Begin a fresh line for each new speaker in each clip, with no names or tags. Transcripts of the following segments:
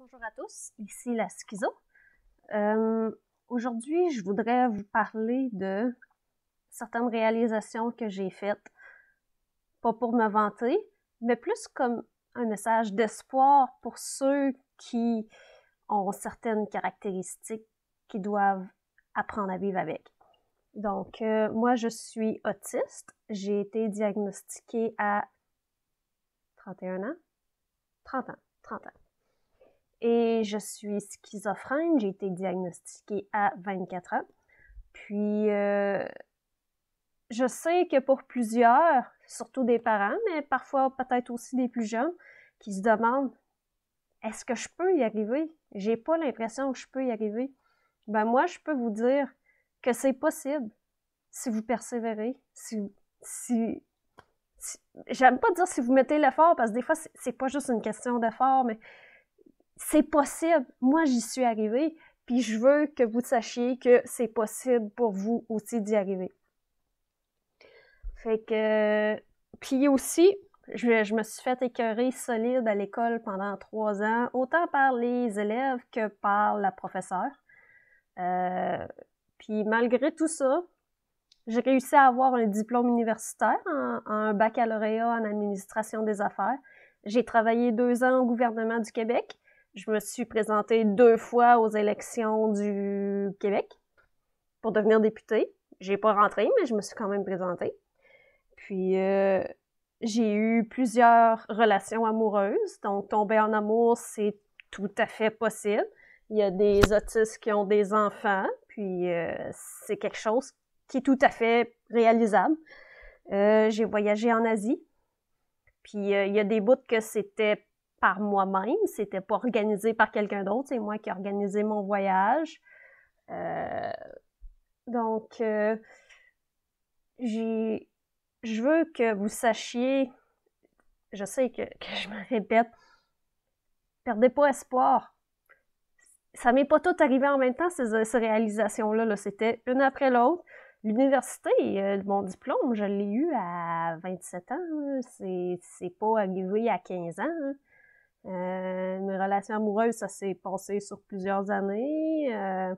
Bonjour à tous, ici la Schizo. Euh, aujourd'hui, je voudrais vous parler de certaines réalisations que j'ai faites, pas pour me vanter, mais plus comme un message d'espoir pour ceux qui ont certaines caractéristiques qui doivent apprendre à vivre avec. Donc, euh, moi, je suis autiste. J'ai été diagnostiquée à 31 ans. 30 ans, 30 ans et je suis schizophrène. J'ai été diagnostiquée à 24 ans. Puis, euh, je sais que pour plusieurs, surtout des parents, mais parfois peut-être aussi des plus jeunes, qui se demandent est-ce que je peux y arriver J'ai pas l'impression que je peux y arriver. Ben moi, je peux vous dire que c'est possible si vous persévérez, si, si, j'aime pas dire si vous mettez l'effort parce que des fois c'est pas juste une question d'effort, mais c'est possible. Moi, j'y suis arrivée, puis je veux que vous sachiez que c'est possible pour vous aussi d'y arriver. Fait que, puis aussi, je, me suis fait écœurer solide à l'école pendant trois ans, autant par les élèves que par la professeure. Euh, puis malgré tout ça, j'ai réussi à avoir un diplôme universitaire, un baccalauréat en administration des affaires. J'ai travaillé deux ans au gouvernement du Québec. Je me suis présentée deux fois aux élections du Québec pour devenir députée. J'ai pas rentré, mais je me suis quand même présentée. Puis euh, j'ai eu plusieurs relations amoureuses. Donc tomber en amour, c'est tout à fait possible. Il y a des autistes qui ont des enfants, puis euh, c'est quelque chose qui est tout à fait réalisable. Euh, j'ai voyagé en Asie, puis il y a des bouts que c'était par moi-même, c'était pas organisé par quelqu'un d'autre, c'est moi qui ai organisé mon voyage. Euh, donc, euh, je veux que vous sachiez, je sais que, je me répète, perdez pas espoir. Ça m'est pas tout arrivé en même temps, ces, réalisations-là. C'était une après l'autre. L'université, euh, mon diplôme, je l'ai eu à 27 ans. ce C'est, pas arrivé à 15 ans. Hein. Une euh, relation amoureuse, ça s'est passé sur plusieurs années. Euh.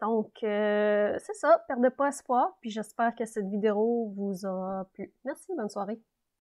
Donc, euh, c'est ça, perdez pas espoir, puis j'espère que cette vidéo vous aura plu. Merci, bonne soirée.